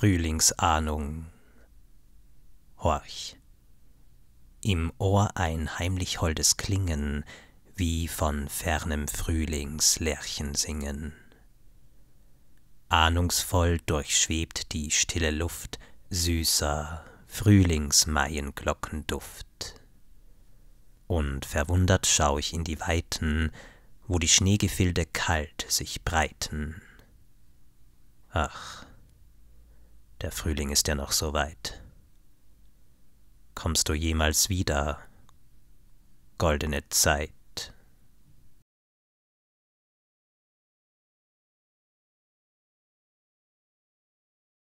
Frühlingsahnung. Horch. Im Ohr ein heimlich holdes Klingen, wie von fernem Frühlingslärchen singen. Ahnungsvoll durchschwebt die stille Luft süßer Frühlingsmaienglockenduft. Und verwundert schau ich in die Weiten, wo die Schneegefilde kalt sich breiten. Ach, der Frühling ist ja noch so weit. Kommst du jemals wieder, goldene Zeit?